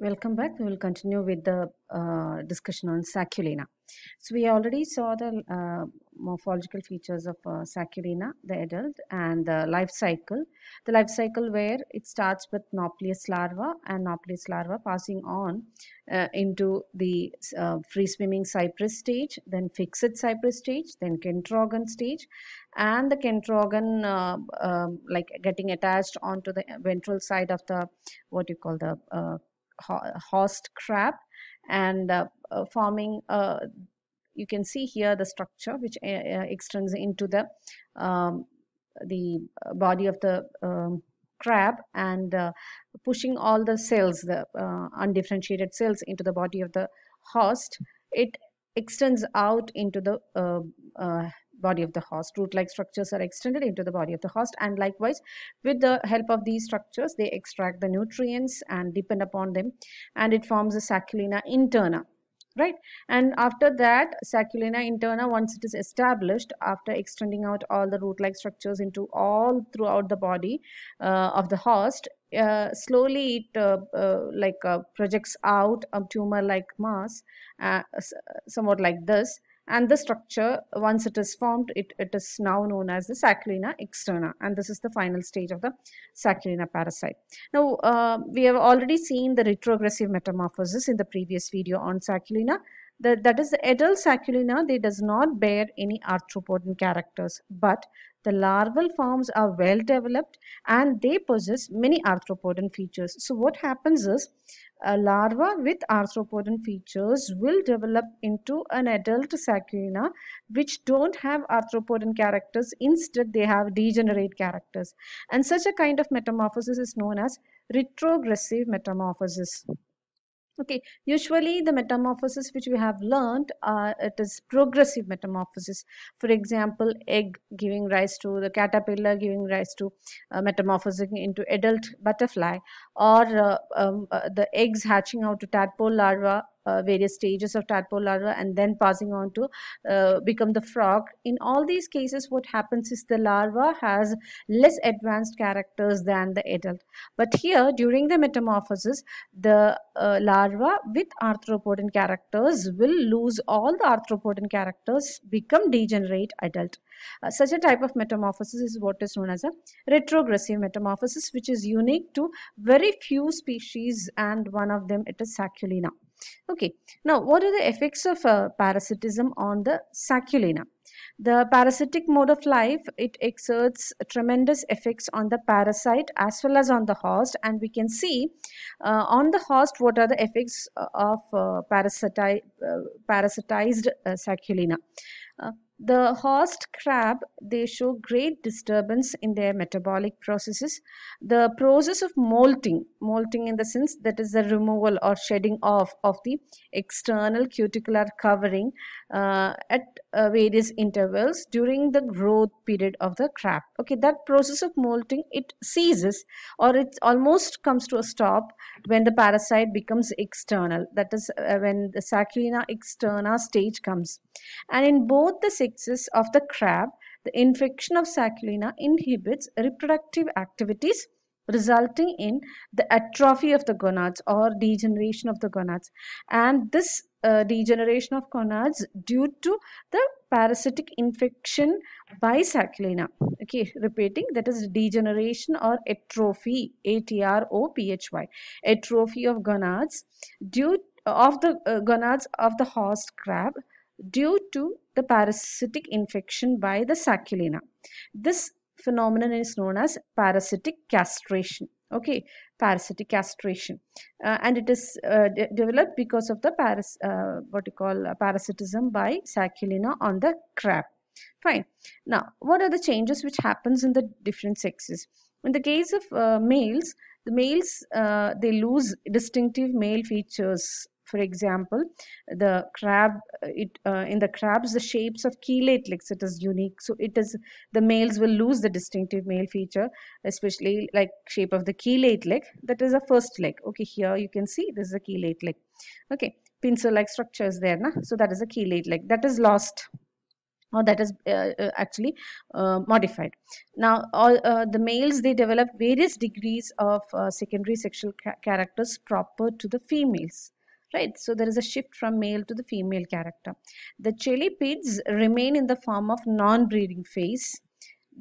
Welcome back. We will continue with the uh, discussion on Saculina. So we already saw the uh, morphological features of uh, Saculina, the adult, and the life cycle. The life cycle where it starts with Nauplius larva and Nauplius larva passing on uh, into the uh, free swimming cypress stage, then fixed cypress stage, then kentrogon stage, and the kentrogon uh, um, like getting attached onto the ventral side of the what you call the uh, host crab and uh, uh, forming uh, you can see here the structure which extends into the um, the body of the um, crab and uh, pushing all the cells the uh, undifferentiated cells into the body of the host it extends out into the uh, body of the host. Root-like structures are extended into the body of the host and likewise with the help of these structures they extract the nutrients and depend upon them and it forms a sacculina interna right and after that sacculina interna once it is established after extending out all the root like structures into all throughout the body uh, of the host uh, slowly it uh, uh like uh, projects out a tumor like mass uh, somewhat like this and the structure once it is formed it, it is now known as the sacculina externa and this is the final stage of the sacculina parasite now uh, we have already seen the retrogressive metamorphosis in the previous video on sacculina. That that is the adult sacculina they does not bear any arthropodan characters but the larval forms are well developed and they possess many arthropodan features so what happens is a larva with arthropodan features will develop into an adult sacculina, which don't have arthropodan characters. Instead, they have degenerate characters. And such a kind of metamorphosis is known as retrogressive metamorphosis. Okay, usually the metamorphosis which we have learned, uh, it is progressive metamorphosis. For example, egg giving rise to the caterpillar giving rise to uh, metamorphosing into adult butterfly or uh, um, uh, the eggs hatching out to tadpole larva, uh, various stages of tadpole larva and then passing on to uh, become the frog. In all these cases, what happens is the larva has less advanced characters than the adult. But here, during the metamorphosis, the uh, larva with arthropodin characters will lose all the arthropodin characters, become degenerate adult. Uh, such a type of metamorphosis is what is known as a retrogressive metamorphosis which is unique to very few species and one of them it is Saculina. Okay, now what are the effects of uh, parasitism on the Saculina? The parasitic mode of life, it exerts tremendous effects on the parasite as well as on the host and we can see uh, on the host what are the effects uh, of uh, parasiti uh, parasitized uh, Saculina. The host crab, they show great disturbance in their metabolic processes. The process of molting, molting in the sense that is the removal or shedding off of the external cuticular covering uh, at uh, various intervals during the growth period of the crab okay that process of molting it ceases or it almost comes to a stop when the parasite becomes external that is uh, when the saccharina externa stage comes and in both the sexes of the crab the infection of saccharina inhibits reproductive activities resulting in the atrophy of the gonads or degeneration of the gonads and this uh, degeneration of gonads due to the parasitic infection by Sacculina. Okay, repeating that is degeneration or atrophy, A-T-R-O-P-H-Y, atrophy of gonads due of the uh, gonads of the horse crab due to the parasitic infection by the Sacculina. This phenomenon is known as parasitic castration okay parasitic castration uh, and it is uh, de developed because of the paras uh, what you call uh, parasitism by sacculina on the crab fine now what are the changes which happens in the different sexes in the case of uh, males the males uh, they lose distinctive male features for example, the crab, uh, it uh, in the crabs, the shapes of chelate legs, it is unique. So it is, the males will lose the distinctive male feature, especially like shape of the chelate leg. That is the first leg. Okay, here you can see this is a chelate leg. Okay, pincer-like structure is there. Na? So that is a chelate leg. That is lost or that is uh, uh, actually uh, modified. Now, all uh, the males they develop various degrees of uh, secondary sexual ca characters proper to the females right so there is a shift from male to the female character the chelipids remain in the form of non-breeding phase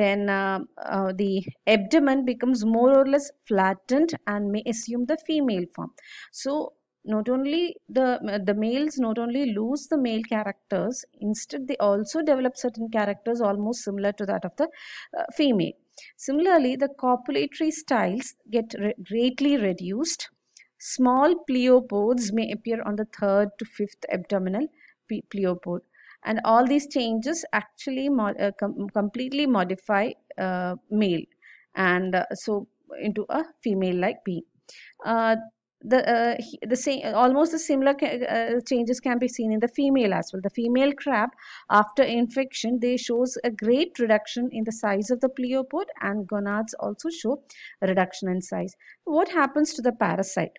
then uh, uh, the abdomen becomes more or less flattened and may assume the female form so not only the uh, the males not only lose the male characters instead they also develop certain characters almost similar to that of the uh, female similarly the copulatory styles get re greatly reduced Small pleopods may appear on the third to fifth abdominal pleopod. And all these changes actually uh, com completely modify uh, male and uh, so into a female-like being. Uh, the uh, the same almost the similar changes can be seen in the female as well. The female crab, after infection, they shows a great reduction in the size of the pleopod, and gonads also show reduction in size. What happens to the parasite?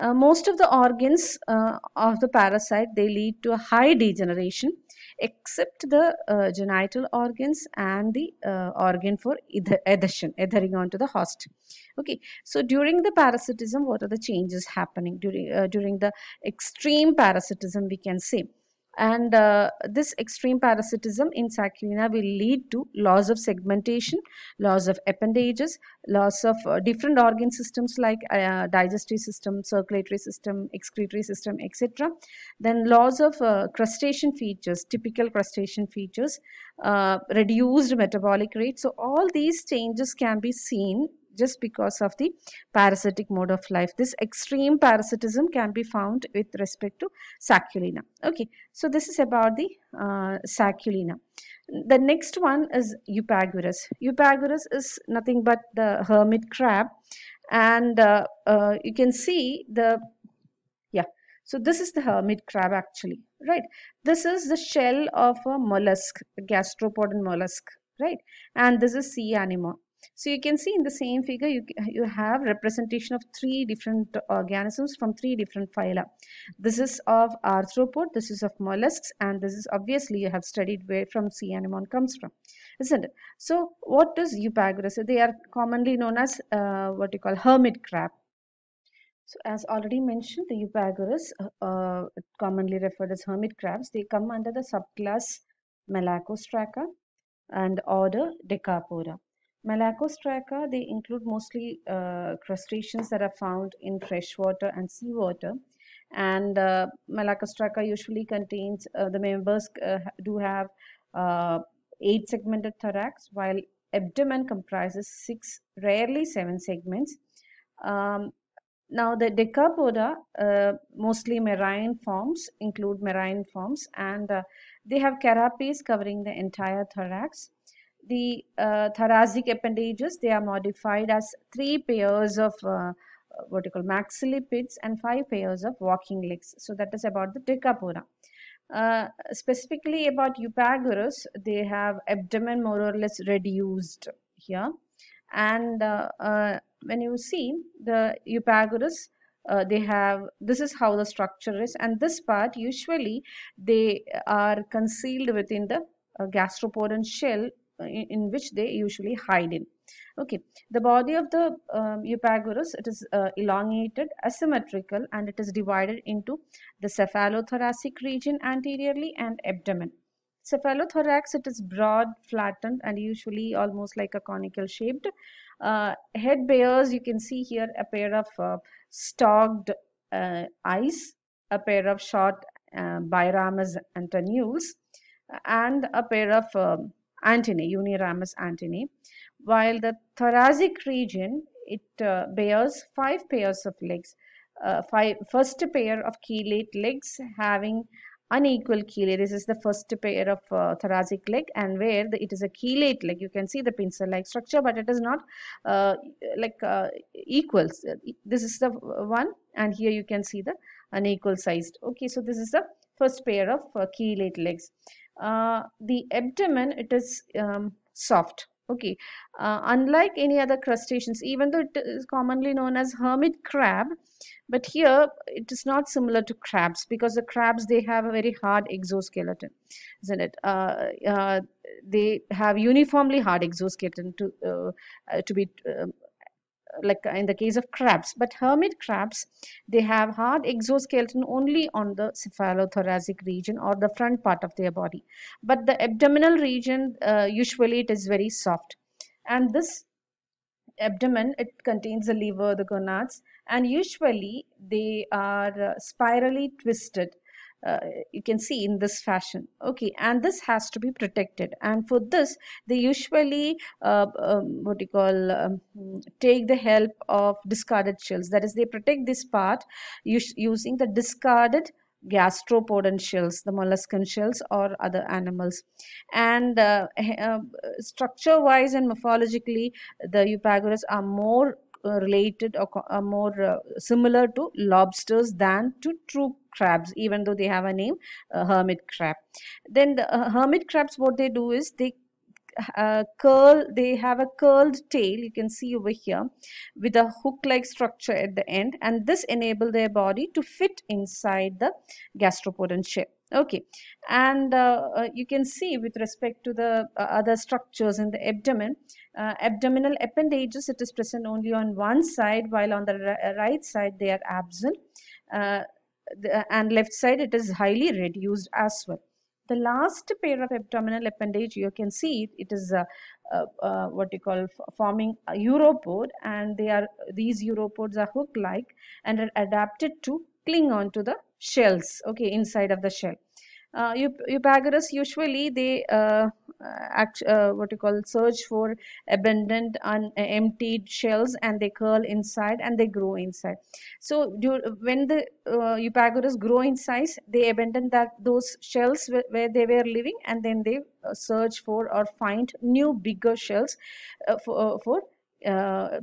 Uh, most of the organs uh, of the parasite they lead to a high degeneration except the uh, genital organs and the uh, organ for adhesion adhering onto the host okay so during the parasitism what are the changes happening during uh, during the extreme parasitism we can see and uh, this extreme parasitism in sacculina will lead to loss of segmentation loss of appendages loss of uh, different organ systems like uh, digestive system circulatory system excretory system etc then loss of uh, crustacean features typical crustacean features uh, reduced metabolic rate so all these changes can be seen just because of the parasitic mode of life. This extreme parasitism can be found with respect to Sacculina. Okay, so this is about the uh, Sacculina. The next one is Eupagoras. Eupagoras is nothing but the hermit crab and uh, uh, you can see the yeah so this is the hermit crab actually right this is the shell of a mollusk a gastropod mollusk right and this is sea anemone so you can see in the same figure, you, you have representation of three different organisms from three different phyla. This is of arthropod, this is of mollusks, and this is obviously you have studied where from sea anemone comes from, isn't it? So what does Eupagoras? They are commonly known as uh, what you call hermit crab. So as already mentioned, the Eupagoras, uh, uh commonly referred as hermit crabs, they come under the subclass Malacostraca and order Decapoda. Malacostraca, they include mostly uh, crustaceans that are found in freshwater and seawater. And uh, Malacostraca usually contains, uh, the members uh, do have uh, eight segmented thorax, while abdomen comprises six, rarely seven segments. Um, now the decapoda, uh, mostly marine forms, include marine forms, and they have carapace covering the entire thorax the uh, thoracic appendages they are modified as three pairs of uh, what you call maxillary and five pairs of walking legs so that is about the decapora uh, specifically about Eupagoras, they have abdomen more or less reduced here. And uh, uh, when you see the Eupagoras, uh, they have this is how the structure is, and this part usually they are concealed within the uh, and shell in, which they usually hide in okay the body of the um, eupagoras it is uh, elongated asymmetrical and it is divided into the cephalothoracic region anteriorly and abdomen cephalothorax it is broad flattened and usually almost like a conical shaped uh, head bears you can see here a pair of uh, stalked uh, eyes a pair of short uh, biramus antennules and a pair of um, antennae, uniramus antennae, while the thoracic region, it uh, bears five pairs of legs. Uh, five, first pair of chelate legs having unequal chelate. This is the first pair of uh, thoracic leg and where the, it is a chelate leg. You can see the pincer-like structure but it is not uh, like uh, equals. This is the one and here you can see the unequal sized. Okay, so this is the first pair of uh, chelate legs uh, the abdomen it is um, soft okay uh, unlike any other crustaceans even though it is commonly known as hermit crab but here it is not similar to crabs because the crabs they have a very hard exoskeleton isn't it uh, uh, they have uniformly hard exoskeleton to uh, uh, to be um, like in the case of crabs but hermit crabs they have hard exoskeleton only on the cephalothoracic region or the front part of their body but the abdominal region uh, usually it is very soft and this abdomen it contains the liver the gonads and usually they are spirally twisted uh, you can see in this fashion okay and this has to be protected and for this they usually uh, um, what you call um, take the help of discarded shells that is they protect this part using the discarded gastropodon shells the molluscan shells or other animals and uh, uh structure wise and morphologically the eupagoras are more uh, related or uh, more uh, similar to lobsters than to true crabs even though they have a name uh, hermit crab then the uh, hermit crabs what they do is they uh, curl they have a curled tail you can see over here with a hook like structure at the end and this enable their body to fit inside the gastropodal shell okay and uh, uh, you can see with respect to the uh, other structures in the abdomen uh, abdominal appendages it is present only on one side while on the uh, right side they are absent uh, the, and left side it is highly reduced as well the last pair of abdominal appendage you can see it is what you call forming a uropod and they are these uropods are hook like and are adapted to cling on to the shells okay inside of the shell uh, usually they uh, act, uh, what you call search for abandoned and emptied shells and they curl inside and they grow inside. So do, when the uh, grow in size, they abandon that those shells where they were living and then they uh, search for or find new bigger shells uh, for, uh, for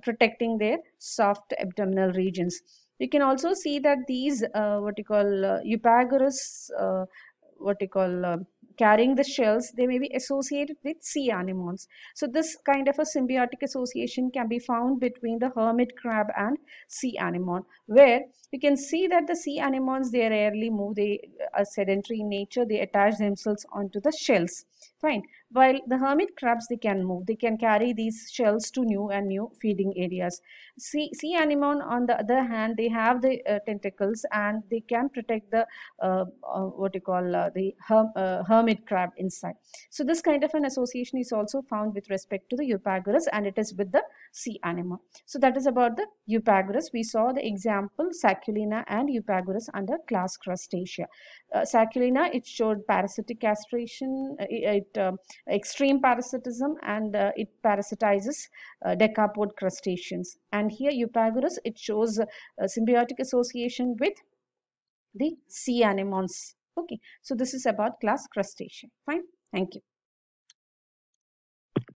protecting their soft abdominal regions. You can also see that these what you call Epagoras what you call uh, carrying the shells they may be associated with sea anemones so this kind of a symbiotic association can be found between the hermit crab and sea anemone where you can see that the sea anemones they rarely move they are uh, sedentary in nature they attach themselves onto the shells fine while the hermit crabs, they can move. They can carry these shells to new and new feeding areas. Sea, sea anemone, on the other hand, they have the uh, tentacles and they can protect the, uh, uh, what you call, uh, the her, uh, hermit crab inside. So this kind of an association is also found with respect to the Eupagoras and it is with the sea anemone. So that is about the Eupagoras. We saw the example Saculina and Eupagoras under class Crustacea. Uh, Saculina, it showed parasitic castration. Uh, it, it um, extreme parasitism and uh, it parasitizes uh, decapod crustaceans. And here Eupagoras, it shows uh, symbiotic association with the sea anemones. Okay, so this is about class crustacean. Fine, thank you.